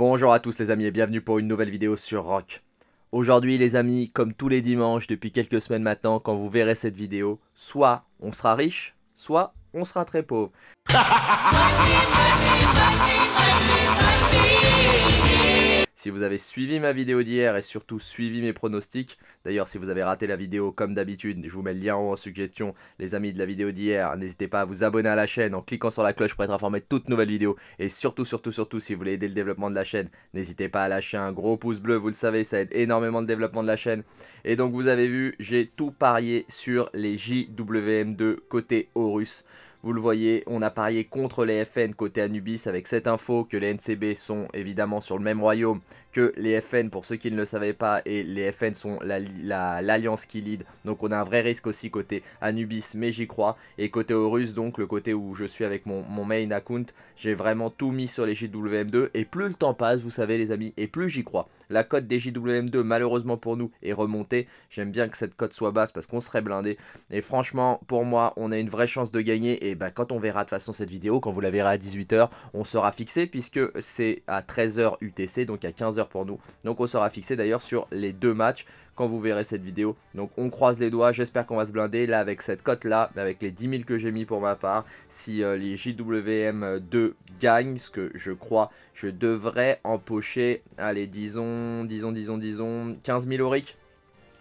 Bonjour à tous les amis et bienvenue pour une nouvelle vidéo sur Rock. Aujourd'hui les amis, comme tous les dimanches depuis quelques semaines maintenant, quand vous verrez cette vidéo, soit on sera riche, soit on sera très pauvre. Si vous avez suivi ma vidéo d'hier et surtout suivi mes pronostics, d'ailleurs si vous avez raté la vidéo comme d'habitude, je vous mets le lien en suggestion, les amis de la vidéo d'hier, n'hésitez pas à vous abonner à la chaîne en cliquant sur la cloche pour être informé de toutes nouvelles vidéos. Et surtout, surtout, surtout, si vous voulez aider le développement de la chaîne, n'hésitez pas à lâcher un gros pouce bleu, vous le savez, ça aide énormément le développement de la chaîne. Et donc vous avez vu, j'ai tout parié sur les JWM2 côté Horus. Vous le voyez, on a parié contre les FN côté Anubis avec cette info que les NCB sont évidemment sur le même royaume que les FN, pour ceux qui ne le savaient pas, et les FN sont l'alliance qui lead. Donc on a un vrai risque aussi côté Anubis, mais j'y crois. Et côté Horus, donc le côté où je suis avec mon, main account, j'ai vraiment tout mis sur les JWM2. Et plus le temps passe, vous savez les amis, et plus j'y crois. La cote des JWM2, malheureusement pour nous, est remontée. J'aime bien que cette cote soit basse parce qu'on serait blindé. Et franchement, pour moi, on a une vraie chance de gagner. Et bah, quand on verra de toute façon cette vidéo, quand vous la verrez à 18h, on sera fixé puisque c'est à 13h UTC, donc à 15h pour nous. Donc on sera fixé d'ailleurs sur les deux matchs quand vous verrez cette vidéo. Donc on croise les doigts, j'espère qu'on va se blinder. Là avec cette cote là, avec les 10 000 que j'ai mis pour ma part, si euh, les JWM 2 gagnent, ce que je crois, je devrais empocher, allez disons, disons, disons, disons, 15 000 auric.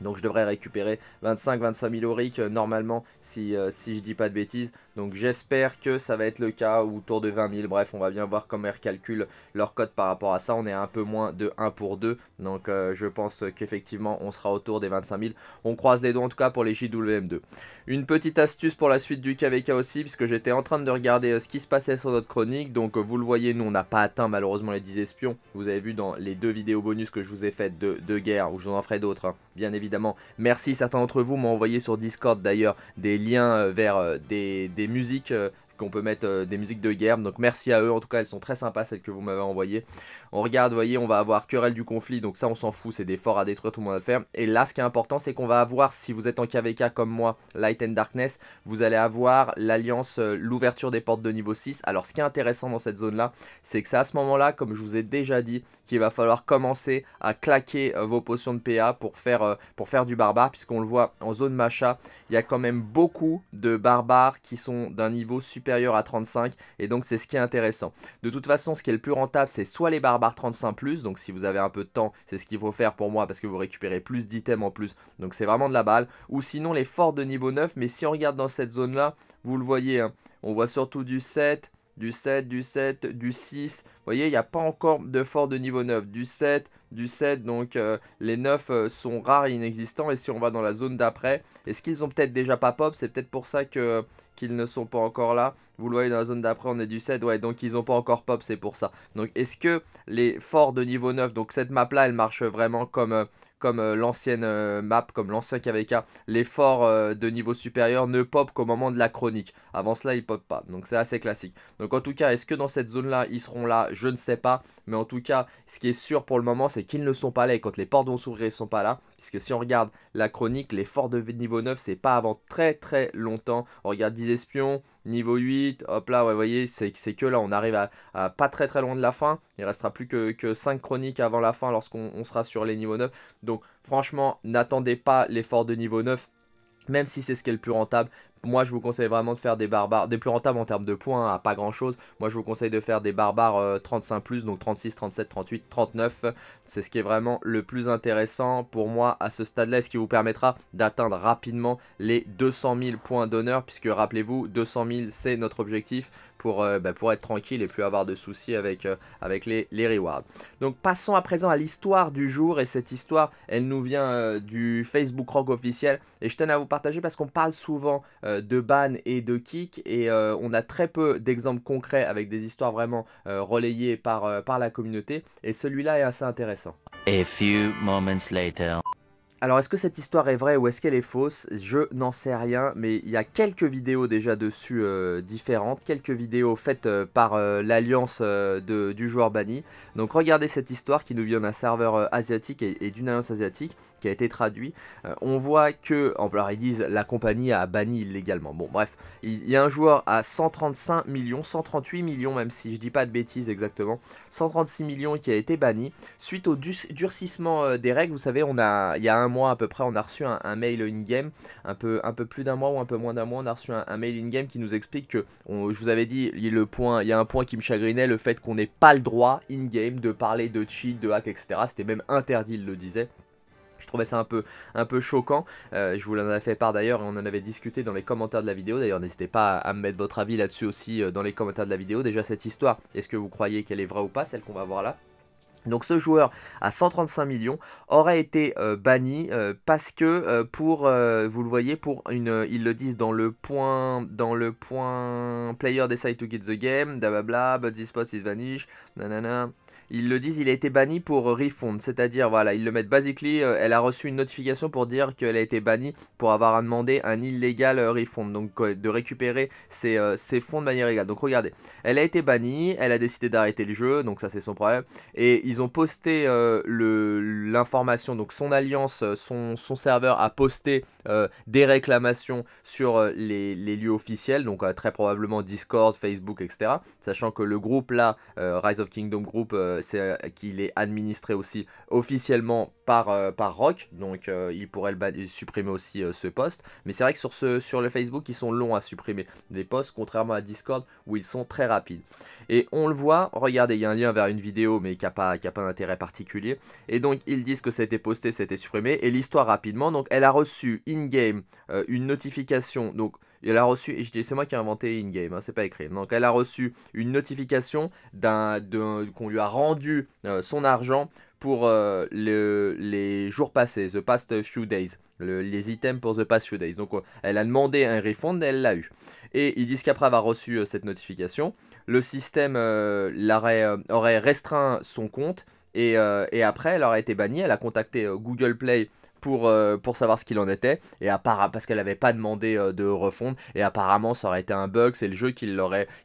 Donc je devrais récupérer 25-25 000 auric normalement si, euh, si je dis pas de bêtises. Donc j'espère que ça va être le cas, autour de 20 000, bref, on va bien voir comment ils recalculent leur code par rapport à ça. On est un peu moins de 1 pour 2, donc euh, je pense qu'effectivement on sera autour des 25 000. On croise les doigts en tout cas pour les JWM2. Une petite astuce pour la suite du KVK aussi, puisque j'étais en train de regarder euh, ce qui se passait sur notre chronique. Donc euh, vous le voyez, nous on n'a pas atteint malheureusement les 10 espions. Vous avez vu dans les deux vidéos bonus que je vous ai faites de, guerre, où je vous en ferai d'autres, hein. bien évidemment. Merci, certains d'entre vous m'ont envoyé sur Discord d'ailleurs des liens vers des, des musiques euh, qu'on peut mettre euh, des musiques de guerre. Donc merci à eux, en tout cas elles sont très sympas celles que vous m'avez envoyées. On regarde, voyez, on va avoir querelle du conflit, donc ça on s'en fout, c'est des forts à détruire, tout le monde va le faire. Et là, ce qui est important, c'est qu'on va avoir, si vous êtes en KVK comme moi, Light and Darkness, vous allez avoir l'alliance, euh, l'ouverture des portes de niveau 6. Alors ce qui est intéressant dans cette zone-là, c'est que c'est à ce moment-là, comme je vous ai déjà dit, qu'il va falloir commencer à claquer euh, vos potions de PA pour faire, euh, pour faire du barbare, puisqu'on le voit en zone macha, il y a quand même beaucoup de barbares qui sont d'un niveau supérieur à 35, et donc c'est ce qui est intéressant. De toute façon, ce qui est le plus rentable, c'est soit les barbares, Bar 35+, donc si vous avez un peu de temps, c'est ce qu'il faut faire pour moi parce que vous récupérez plus d'items en plus, donc c'est vraiment de la balle. Ou sinon les forts de niveau 9, mais si on regarde dans cette zone là, vous le voyez, hein, on voit surtout du 7, du 7, du 7, du 6. Vous voyez, il n'y a pas encore de fort de niveau 9. Du 7, du 7, donc euh, les 9 euh, sont rares et inexistants. Et si on va dans la zone d'après, est-ce qu'ils ont peut-être déjà pas pop C'est peut-être pour ça que qu'ils ne sont pas encore là. Vous le voyez dans la zone d'après, on est du 7. Ouais, donc ils n'ont pas encore pop, c'est pour ça. Donc est-ce que les forts de niveau 9, donc cette map là, elle marche vraiment comme, euh, comme euh, l'ancienne euh, map, comme l'ancien KVK, les forts euh, de niveau supérieur ne pop qu'au moment de la chronique. Avant cela, ils popent pas. Donc c'est assez classique. Donc en tout cas, est-ce que dans cette zone-là, ils seront là Je ne sais pas. Mais en tout cas, ce qui est sûr pour le moment, c'est qu'ils ne sont pas là. Et quand les portes vont s'ouvrir, ils ne sont pas là. Puisque si on regarde la chronique, l'effort de niveau 9, c'est pas avant très très longtemps. On regarde 10 espions, niveau 8, hop là, vous voyez, c'est que là, on arrive à, pas très très loin de la fin. Il restera plus que, que 5 chroniques avant la fin lorsqu'on sera sur les niveaux 9. Donc franchement, n'attendez pas l'effort de niveau 9 même si c'est ce qui est le plus rentable, moi, je vous conseille vraiment de faire des barbares, des plus rentables en termes de points, hein, à pas grand chose. Moi, je vous conseille de faire des barbares 35 euh, plus, donc 36, 37, 38, 39. C'est ce qui est vraiment le plus intéressant pour moi à ce stade-là, ce qui vous permettra d'atteindre rapidement les 200 000 points d'honneur, puisque rappelez-vous, 200 000 c'est notre objectif. Euh, bah, pour, être tranquille et plus avoir de soucis avec, euh, avec les, les, rewards. Donc passons à présent à l'histoire du jour et cette histoire elle nous vient euh, du Facebook Rock officiel et je tenais à vous partager parce qu'on parle souvent de ban et de kick et on a très peu d'exemples concrets avec des histoires vraiment relayées par, par la communauté et celui-là est assez intéressant. A few moments later. Alors est-ce que cette histoire est vraie ou est-ce qu'elle est fausse Je n'en sais rien, mais il y a quelques vidéos déjà dessus euh, différentes, quelques vidéos faites euh, par euh, l'alliance du joueur banni. Donc regardez cette histoire qui nous vient d'un serveur asiatique et d'une alliance asiatique qui a été traduit, euh, on voit que, alors ils disent la compagnie a banni illégalement. Bon, bref, il, y a un joueur à 135 millions, 138 millions, même si je dis pas de bêtises exactement, 136 millions qui a été banni. Suite au durcissement euh, des règles, vous savez, on a, il y a un mois à peu près, on a reçu un, mail in-game, un peu, un peu plus d'un mois ou un peu moins d'un mois, on a reçu un, mail in-game qui nous explique que, je vous avais dit, il y, a il y a un point qui me chagrinait, le fait qu'on n'ait pas le droit in-game de parler de cheat, de hack, etc. C'était même interdit, il le disait. Je trouvais ça un peu, un peu choquant. Euh, je vous l'en avais fait part d'ailleurs et on en avait discuté dans les commentaires de la vidéo. D'ailleurs, n'hésitez pas à, me mettre votre avis là-dessus aussi euh, dans les commentaires de la vidéo. Déjà, cette histoire, est-ce que vous croyez qu'elle est vraie ou pas, celle qu'on va voir là donc ce joueur à 135 millions aurait été euh, banni parce que pour vous le voyez pour une ils le disent dans le point dans le point player decide to get the game blablabla but this post is vanished, nanana ils le disent, il a été banni pour refund, c'est-à-dire voilà, ils le mettent basically, euh, elle a reçu une notification pour dire qu'elle a été bannie pour avoir demandé un illégal euh, refund, donc de récupérer euh, ses, fonds de manière illégale. Donc regardez, elle a été bannie, elle a décidé d'arrêter le jeu, donc ça c'est son problème, et ils ont posté l'information, donc son alliance, son, son serveur a posté des réclamations sur les, les, lieux officiels, donc très probablement Discord, Facebook, etc. Sachant que le groupe là, Rise of Kingdom Group, euh, c'est euh, qu'il est administré aussi officiellement par, euh, par Rock, donc il pourrait supprimer aussi ce poste. Mais c'est vrai que sur, le Facebook, ils sont longs à supprimer des posts, contrairement à Discord où ils sont très rapides. Et on le voit, regardez, il y a un lien vers une vidéo, mais qui n'a pas, a pas d'intérêt particulier. Et donc, ils disent que ça a été posté, ça supprimé. Et l'histoire rapidement, donc elle a reçu in-game une notification, donc elle a reçu, et je dis c'est moi qui ai inventé in-game, hein, c'est pas écrit. Donc elle a reçu une notification d'un, qu'on lui a rendu euh, son argent pour euh, les jours passés, the past few days, les items pour the past few days. Donc euh, elle a demandé un refund et elle l'a eu. Et ils disent qu'après avoir reçu cette notification, le système aurait restreint son compte et, et, après elle aurait été bannie, elle a contacté Google Play euh, pour, savoir ce qu'il en était, et apparemment, parce qu'elle n'avait pas demandé euh, de refondre, et apparemment ça aurait été un bug, c'est le jeu qui,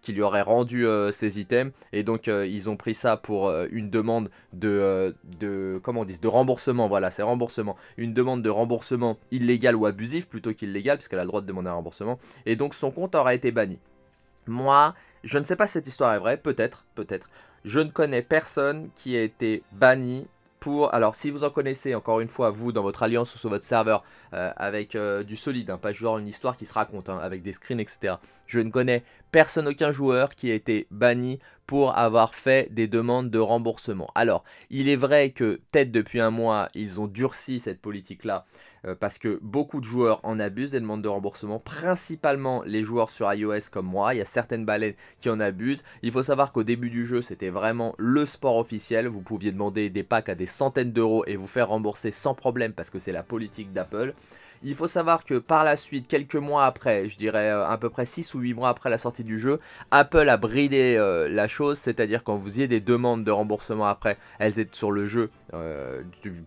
qui lui aurait rendu euh, ses items, et donc ils ont pris ça pour une demande de, de, comment on dit, de remboursement, voilà, c'est remboursement, une demande de remboursement illégal ou abusif plutôt qu'illégale, puisqu'elle a le droit de demander un remboursement, et donc son compte aurait été banni. Moi, je ne sais pas si cette histoire est vraie, peut-être, peut-être. Je ne connais personne qui a été banni alors si vous en connaissez encore une fois, vous dans votre alliance ou sur votre serveur, euh, avec euh, du solide, un hein, pas joueur, une histoire qui se raconte, hein, avec des screens, etc. Je ne connais personne, aucun joueur qui a été banni pour avoir fait des demandes de remboursement. Alors, il est vrai que peut-être depuis un mois, ils ont durci cette politique-là euh, parce que beaucoup de joueurs en abusent des demandes de remboursement, principalement les joueurs sur iOS comme moi, il y a certaines baleines qui en abusent. Il faut savoir qu'au début du jeu, c'était vraiment le sport officiel, vous pouviez demander des packs à des centaines d'euros et vous faire rembourser sans problème parce que c'est la politique d'Apple. Il faut savoir que par la suite, quelques mois après, je dirais euh, à peu près 6 ou 8 mois après la sortie du jeu, Apple a bridé euh, la chose, c'est-à-dire quand vous y avez des demandes de remboursement après, elles étaient sur le jeu,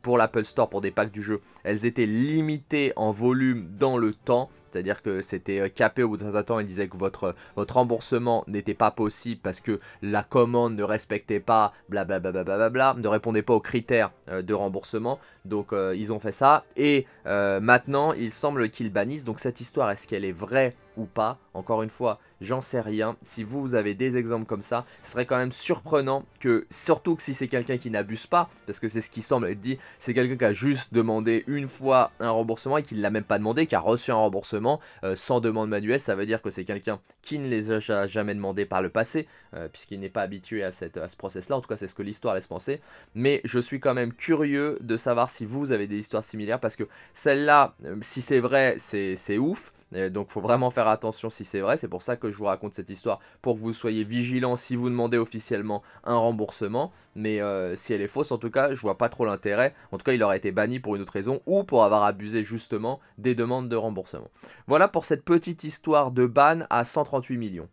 pour l'Apple Store, pour des packs du jeu, elles étaient limité en volume dans le temps. C'est-à-dire que c'était euh, capé au bout d'un certain temps, il disait que votre, euh, votre remboursement n'était pas possible parce que la commande ne respectait pas, blablabla, bla bla bla ne répondait pas aux critères euh, de remboursement. Donc euh, ils ont fait ça. Et euh, maintenant, il semble qu'ils bannissent. Donc cette histoire, est-ce qu'elle est vraie ou pas Encore une fois, j'en sais rien. Si vous, avez des exemples comme ça, ce serait quand même surprenant que, surtout que si c'est quelqu'un qui n'abuse pas, parce que c'est ce qui semble être dit, c'est quelqu'un qui a juste demandé une fois un remboursement et qui ne l'a même pas demandé, qui a reçu un remboursement euh, sans demande manuelle, ça veut dire que c'est quelqu'un qui ne les a jamais demandé par le passé, puisqu'il n'est pas habitué à, à ce process-là, en tout cas c'est ce que l'histoire laisse penser, mais je suis quand même curieux de savoir si si vous avez des histoires similaires, parce que celle-là, euh, si c'est vrai, c'est ouf. Donc, euh, donc faut vraiment faire attention si c'est vrai, c'est pour ça que je vous raconte cette histoire, pour que vous soyez vigilants si vous demandez officiellement un remboursement, mais euh, si elle est fausse en tout cas, je vois pas trop l'intérêt, en tout cas il aurait été banni pour une autre raison, ou pour avoir abusé justement des demandes de remboursement. Voilà pour cette petite histoire de ban à 138 millions.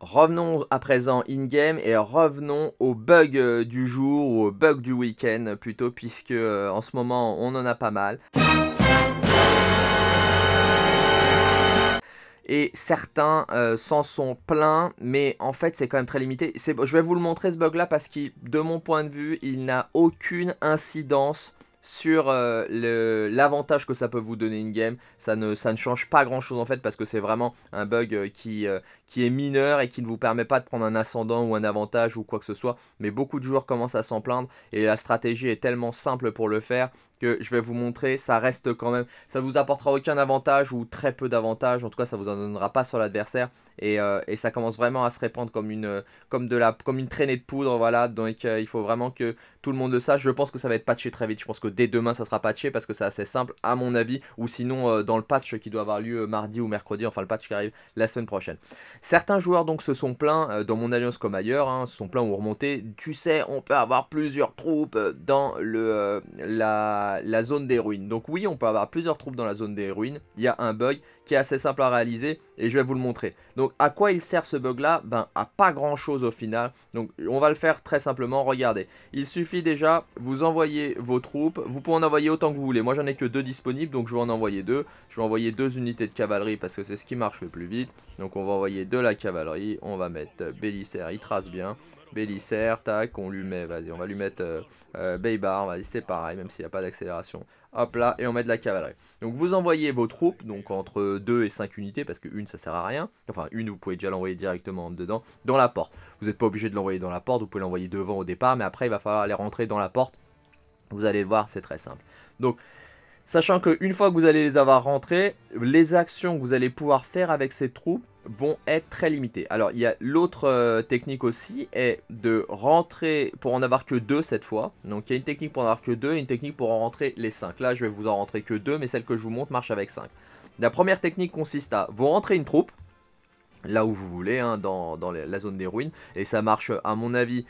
Revenons à présent in-game et revenons au bug euh, du jour ou au bug du week-end plutôt puisque euh, en ce moment on en a pas mal. Et certains euh, s'en sont pleins, mais en fait c'est quand même très limité. Je vais vous le montrer ce bug là parce que de mon point de vue il n'a aucune incidence sur euh, l'avantage que ça peut vous donner une game. Ça ne, ça ne change pas grand chose en fait parce que c'est vraiment un bug euh, qui, euh, qui est mineur et qui ne vous permet pas de prendre un ascendant ou un avantage ou quoi que ce soit. Mais beaucoup de joueurs commencent à s'en plaindre et la stratégie est tellement simple pour le faire que je vais vous montrer, ça reste quand même, ça vous apportera aucun avantage ou très peu d'avantage, en tout cas ça vous en donnera pas sur l'adversaire et, euh, ça commence vraiment à se répandre comme une, euh, comme de la, comme une traînée de poudre, voilà, donc euh, il faut vraiment que tout le monde le sache, je pense que ça va être patché très vite, je pense que dès demain ça sera patché parce que c'est assez simple à mon avis, ou sinon dans le patch qui doit avoir lieu mardi ou mercredi, enfin le patch qui arrive la semaine prochaine. Certains joueurs donc se sont plaints, dans mon alliance comme ailleurs, hein, se sont plaints ou remontés, tu sais on peut avoir plusieurs troupes dans le, la la, zone des ruines. Donc oui, on peut avoir plusieurs troupes dans la zone des ruines. Il y a un bug qui est assez simple à réaliser et je vais vous le montrer. Donc à quoi il sert ce bug là Ben à pas grand chose au final. Donc on va le faire très simplement, regardez. Il suffit déjà, vous envoyez vos troupes. Vous pouvez en envoyer autant que vous voulez. Moi j'en ai que deux disponibles donc je vais en envoyer deux. Je vais envoyer deux unités de cavalerie parce que c'est ce qui marche le plus vite. Donc on va envoyer de la cavalerie. On va mettre Bélisaire, il trace bien. Bélissère, tac, on lui met, vas-y, on va lui mettre euh, euh, Baybar, vas-y, c'est pareil, même s'il n'y a pas d'accélération. Hop là, et on met de la cavalerie. Donc vous envoyez vos troupes, donc entre 2 et 5 unités, parce que une ça sert à rien. Enfin, une vous pouvez déjà l'envoyer directement dedans, dans la porte. Vous n'êtes pas obligé de l'envoyer dans la porte, vous pouvez l'envoyer devant au départ, mais après il va falloir aller rentrer dans la porte. Vous allez le voir, c'est très simple. Donc Sachant qu'une fois que vous allez les avoir rentrés, les actions que vous allez pouvoir faire avec ces troupes vont être très limitées. Alors il y a l'autre euh, technique aussi, est de rentrer pour en avoir que deux cette fois. Donc il y a une technique pour en avoir que deux et une technique pour en rentrer les cinq. Là je vais vous en rentrer que deux, mais celle que je vous montre marche avec cinq. La première technique consiste à vous rentrer une troupe, là où vous voulez, hein, dans, dans la zone des ruines, et ça marche à mon avis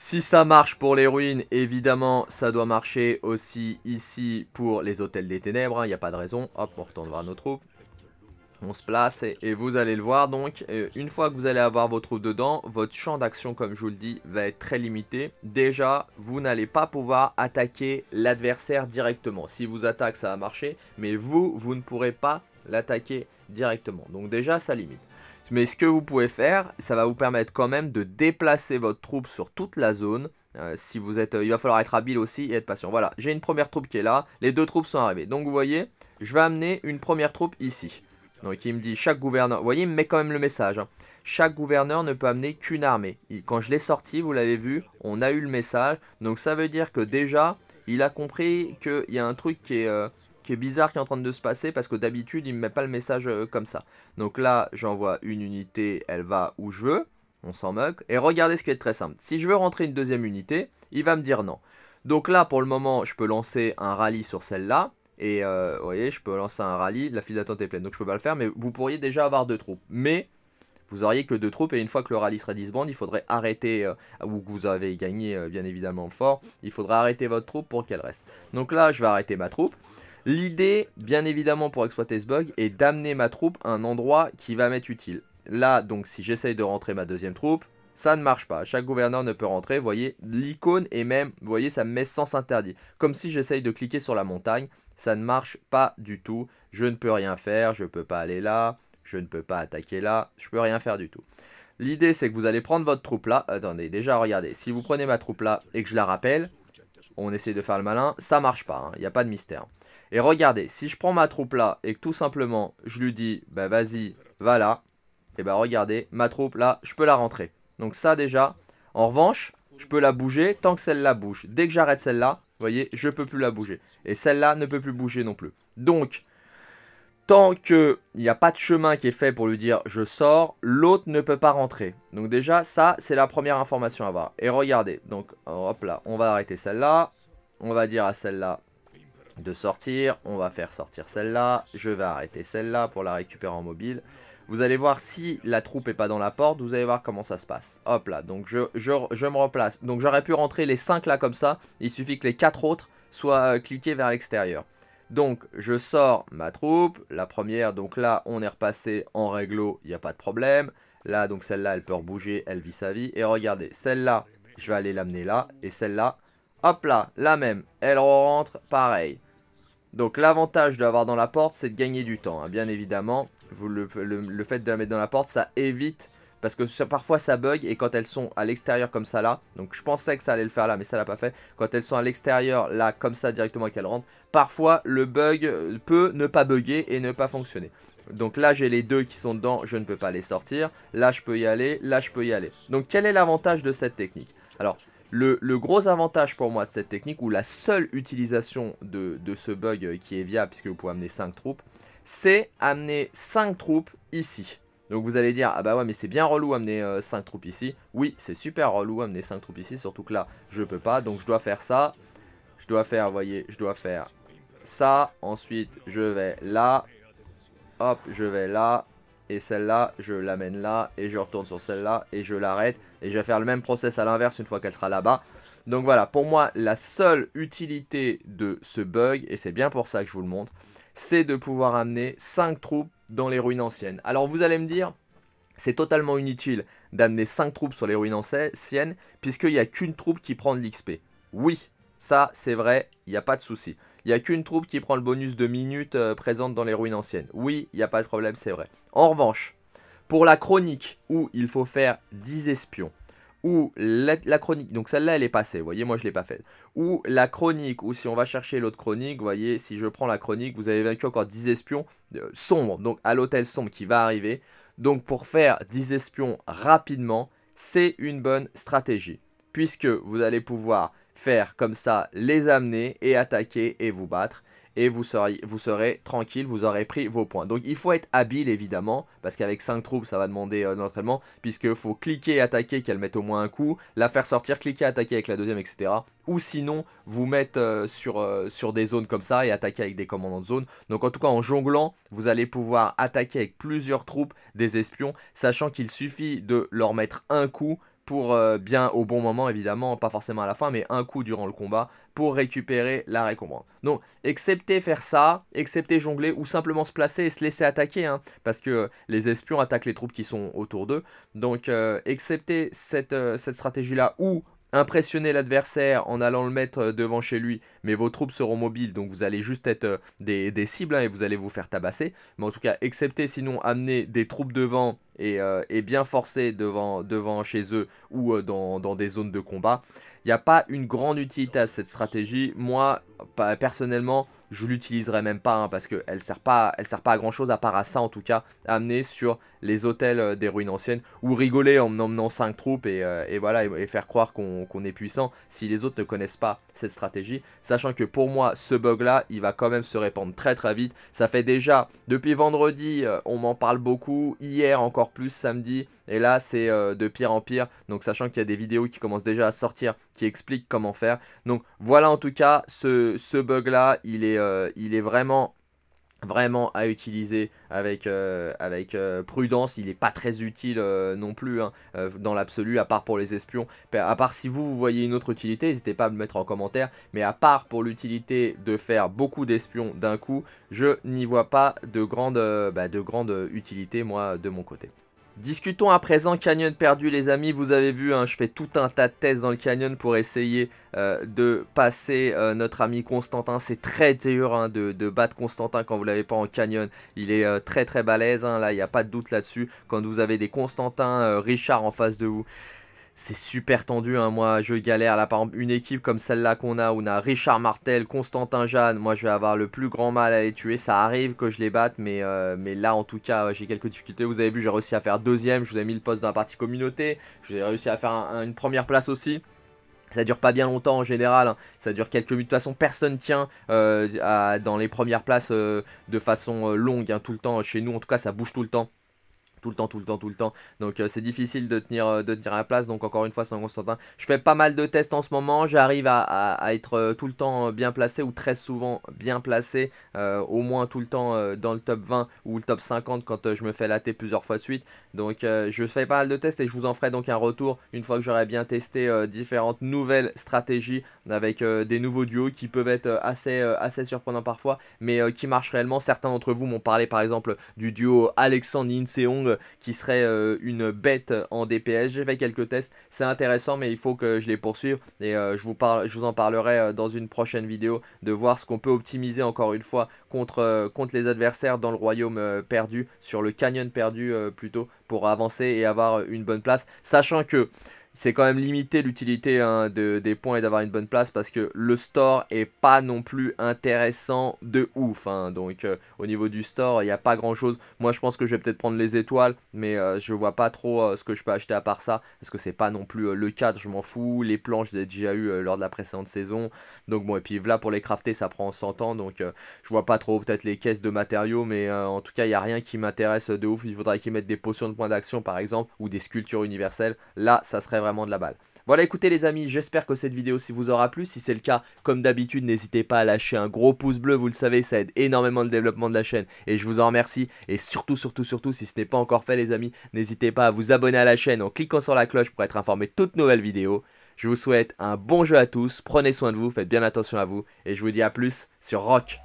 si ça marche pour les ruines, évidemment, ça doit marcher aussi ici pour les hôtels des ténèbres. Il hein, n'y a pas de raison. Hop, on retourne voir nos troupes. On se place et, vous allez le voir. Donc, euh, une fois que vous allez avoir vos troupes dedans, votre champ d'action, comme je vous le dis, va être très limité. Déjà, vous n'allez pas pouvoir attaquer l'adversaire directement. Si vous attaquez, ça va marcher. Mais vous, vous ne pourrez pas l'attaquer directement. Donc déjà, ça limite. Mais ce que vous pouvez faire, ça va vous permettre quand même de déplacer votre troupe sur toute la zone. Euh, si vous êtes, euh, il va falloir être habile aussi et être patient. Voilà, j'ai une première troupe qui est là. Les deux troupes sont arrivées. Donc vous voyez, je vais amener une première troupe ici. Donc il me dit chaque gouverneur. Vous voyez, il me met quand même le message. Hein. Chaque gouverneur ne peut amener qu'une armée. quand je l'ai sorti, vous l'avez vu, on a eu le message. Donc ça veut dire que déjà, il a compris qu'il y a un truc qui est... Euh, bizarre qui est en train de se passer parce que d'habitude il ne me met pas le message euh, comme ça. Donc là j'envoie une unité, elle va où je veux, on s'en moque. Et regardez ce qui est très simple, si je veux rentrer une deuxième unité, il va me dire non. Donc là pour le moment je peux lancer un rallye sur celle-là. Et euh, vous voyez, je peux lancer un rallye, la file d'attente est pleine, donc je peux pas le faire, mais vous pourriez déjà avoir deux troupes. Mais vous auriez que deux troupes et une fois que le rallye sera disbandé, il faudrait arrêter, euh, ou que vous avez gagné bien évidemment fort, il faudrait arrêter votre troupe pour qu'elle reste. Donc là, je vais arrêter ma troupe. L'idée, bien évidemment, pour exploiter ce bug, est d'amener ma troupe à un endroit qui va m'être utile. Là, donc, si j'essaye de rentrer ma deuxième troupe, ça ne marche pas. Chaque gouverneur ne peut rentrer. Vous voyez, l'icône et même, vous voyez, ça me met sens interdit. Comme si j'essaye de cliquer sur la montagne, ça ne marche pas du tout. Je ne peux rien faire, je ne peux pas aller là, je ne peux pas attaquer là, je ne peux rien faire du tout. L'idée, c'est que vous allez prendre votre troupe là. Attendez, déjà, regardez. Si vous prenez ma troupe là et que je la rappelle, on essaie de faire le malin, ça ne marche pas. Hein. Il n'y a pas de mystère. Et regardez, si je prends ma troupe là et que tout simplement je lui dis, bah vas-y, va là, et bah regardez, ma troupe là, je peux la rentrer. Donc ça déjà, en revanche, je peux la bouger tant que celle-là bouge. Dès que j'arrête celle-là, vous voyez, je peux plus la bouger. Et celle-là ne peut plus bouger non plus. Donc, tant qu'il n'y a pas de chemin qui est fait pour lui dire je sors, l'autre ne peut pas rentrer. Donc déjà, ça, c'est la première information à avoir. Et regardez, donc hop là, on va arrêter celle-là. On va dire à celle-là, de sortir. On va faire sortir celle-là. Je vais arrêter celle-là pour la récupérer en mobile. Vous allez voir si la troupe est pas dans la porte, vous allez voir comment ça se passe. Hop là, donc je, je, je me replace. Donc j'aurais pu rentrer les 5 là comme ça, il suffit que les 4 autres soient euh, cliqués vers l'extérieur. Donc je sors ma troupe, la première, donc là on est repassé en réglo, il n'y a pas de problème. Là, donc celle-là, elle peut rebouger, elle vit sa vie. Et regardez, celle-là, je vais aller l'amener là, et celle-là, hop là, la même, elle re rentre, pareil. Donc l'avantage de l'avoir dans la porte, c'est de gagner du temps, hein. bien évidemment. Vous, le, fait de la mettre dans la porte, ça évite, parce que parfois ça bug, et quand elles sont à l'extérieur comme ça là, donc je pensais que ça allait le faire là, mais ça l'a pas fait. Quand elles sont à l'extérieur là, comme ça directement et qu'elles rentrent, parfois le bug euh, peut ne pas bugger et ne pas fonctionner. Donc là j'ai les deux qui sont dedans, je ne peux pas les sortir. Là je peux y aller, là je peux y aller. Donc quel est l'avantage de cette technique Alors le, gros avantage pour moi de cette technique, ou la seule utilisation de, ce bug qui est viable, puisque vous pouvez amener 5 troupes, c'est amener 5 troupes ici. Donc vous allez dire, ah bah ouais mais c'est bien relou amener 5 euh, troupes ici. Oui, c'est super relou amener 5 troupes ici, surtout que là, je peux pas. Donc je dois faire ça, je dois faire, voyez, je dois faire ça. Ensuite, je vais là, hop, je vais là, et celle-là, je l'amène là, et je retourne sur celle-là, et je l'arrête. Et je vais faire le même process à l'inverse une fois qu'elle sera là-bas. Donc voilà, pour moi, la seule utilité de ce bug, et c'est bien pour ça que je vous le montre, c'est de pouvoir amener 5 troupes dans les ruines anciennes. Alors vous allez me dire, c'est totalement inutile d'amener 5 troupes sur les ruines anciennes, puisqu'il n'y a qu'une troupe qui prend de l'XP. Oui, ça c'est vrai, il n'y a pas de souci. Il n'y a qu'une troupe qui prend le bonus de minutes euh, présente dans les ruines anciennes. Oui, il n'y a pas de problème, c'est vrai. En revanche, pour la chronique où il faut faire 10 espions, ou la, chronique, donc celle-là elle est passée, vous voyez, moi je l'ai pas faite. Ou la chronique, ou si on va chercher l'autre chronique, vous voyez, si je prends la chronique, vous avez vaincu encore 10 espions euh, sombres, donc à l'hôtel sombre qui va arriver. Donc pour faire 10 espions rapidement, c'est une bonne stratégie, puisque vous allez pouvoir faire comme ça, les amener et attaquer et vous battre. Et vous serez, vous serez tranquille, vous aurez pris vos points. Donc il faut être habile évidemment, parce qu'avec 5 troupes ça va demander euh, de l'entraînement, puisqu'il faut cliquer, attaquer, qu'elle mette au moins un coup, la faire sortir, cliquer, attaquer avec la deuxième, etc. Ou sinon vous mettre euh, sur, euh, sur des zones comme ça et attaquer avec des commandants de zone. Donc en tout cas en jonglant, vous allez pouvoir attaquer avec plusieurs troupes des espions, sachant qu'il suffit de leur mettre un coup pour euh, bien au bon moment évidemment, pas forcément à la fin, mais un coup durant le combat pour récupérer la récompense. Donc, excepté faire ça, excepté jongler ou simplement se placer et se laisser attaquer, hein, parce que les espions attaquent les troupes qui sont autour d'eux. Donc, euh, excepté cette, euh, cette stratégie-là ou impressionner l'adversaire en allant le mettre euh, devant chez lui, mais vos troupes seront mobiles, donc vous allez juste être euh, des, cibles hein, et vous allez vous faire tabasser. Mais en tout cas, excepté sinon amener des troupes devant et, euh, bien forcer devant, devant chez eux ou dans, des zones de combat, il n'y a pas une grande utilité à cette stratégie. Moi, personnellement, je l'utiliserai même pas hein, parce qu'elle ne sert, pas, elle sert pas à grand chose à part à ça en tout cas, amener sur les hôtels euh, des ruines anciennes, ou rigoler en emmenant 5 troupes euh, et, voilà, et, faire croire qu'on est puissant si les autres ne connaissent pas cette stratégie. Sachant que pour moi, ce bug-là, il va quand même se répandre très très vite. Ça fait déjà, depuis vendredi, euh, on m'en parle beaucoup, hier encore plus, samedi, et là c'est de pire en pire. Donc sachant qu'il y a des vidéos qui commencent déjà à sortir, qui expliquent comment faire. Donc voilà en tout cas, ce, bug-là, il, est il est vraiment vraiment à utiliser avec, euh, avec euh, prudence. Il n'est pas très utile euh, non plus hein, dans l'absolu, à part pour les espions. À part si vous, voyez une autre utilité, n'hésitez pas à me mettre en commentaire. Mais à part pour l'utilité de faire beaucoup d'espions d'un coup, je n'y vois pas de grande, bah, de grande utilité moi de mon côté. Discutons à présent Canyon perdu les amis, vous avez vu, hein, je fais tout un tas de tests dans le Canyon pour essayer euh, de passer euh, notre ami Constantin. C'est très dur hein, de, de, battre Constantin quand vous l'avez pas en Canyon, il est euh, très très balèze, hein. là il n'y a pas de doute là-dessus, quand vous avez des Constantins Richard en face de vous c'est super tendu. Hein. Moi, je galère. Là, par exemple, une équipe comme celle-là qu'on a, où on a Richard Martel, Constantin Jeanne. Moi, je vais avoir le plus grand mal à les tuer. Ça arrive que je les batte, mais, euh, mais là, en tout cas, j'ai quelques difficultés. Vous avez vu, j'ai réussi à faire deuxième. Je vous ai mis le poste dans la partie communauté. J'ai réussi à faire une première place aussi. Ça dure pas bien longtemps en général, hein. ça dure quelques minutes. De toute façon, personne tient euh, dans les premières places euh, de façon longue, hein, tout le temps. Chez nous, en tout cas, ça bouge tout le temps tout le temps, tout le temps, tout le temps. Donc euh, c'est difficile de tenir, euh, de la place. Donc encore une fois, sans Constantin. Je fais pas mal de tests en ce moment. J'arrive à, être euh, tout le temps bien placé ou très souvent bien placé. au moins tout le temps dans le top 20 ou le top 50 quand je me fais latter plusieurs fois de suite. Donc je fais pas mal de tests et je vous en ferai donc un retour une fois que j'aurai bien testé différentes nouvelles stratégies avec des nouveaux duos qui peuvent être assez, assez surprenants parfois mais qui marchent réellement. Certains d'entre vous m'ont parlé par exemple du duo Alexandre Inseong qui serait euh, une bête en DPS. J'ai fait quelques tests, c'est intéressant, mais il faut que je les poursuive. Et euh, je, vous parle, je vous en parlerai euh, dans une prochaine vidéo de voir ce qu'on peut optimiser encore une fois contre, contre les adversaires dans le royaume perdu, sur le canyon perdu plutôt, pour avancer et avoir une bonne place. Sachant que c'est quand même limité l'utilité hein, de, des points et d'avoir une bonne place parce que le store est pas non plus intéressant de ouf. Hein. Donc euh, au niveau du store, il n'y a pas grand chose. Moi je pense que je vais peut-être prendre les étoiles, mais euh, je vois pas trop euh, ce que je peux acheter à part ça parce que c'est pas non plus le cadre, je m'en fous. Les planches, je les déjà eu lors de la précédente saison. Donc bon, et puis là pour les crafter, ça prend 100 ans donc je vois pas trop peut-être les caisses de matériaux, mais en tout cas, il n'y a rien qui m'intéresse de ouf. Il faudrait qu'ils mettent des potions de points d'action par exemple ou des sculptures universelles. Là, ça serait vraiment de la balle. Voilà, écoutez les amis, j'espère que cette vidéo si vous aura plu. Si c'est le cas, comme d'habitude, n'hésitez pas à lâcher un gros pouce bleu. Vous le savez, ça aide énormément le développement de la chaîne et je vous en remercie. Et surtout, surtout, surtout, si ce n'est pas encore fait les amis, n'hésitez pas à vous abonner à la chaîne en cliquant sur la cloche pour être informé de toutes nouvelles vidéos. Je vous souhaite un bon jeu à tous, prenez soin de vous, faites bien attention à vous et je vous dis à plus sur Rock.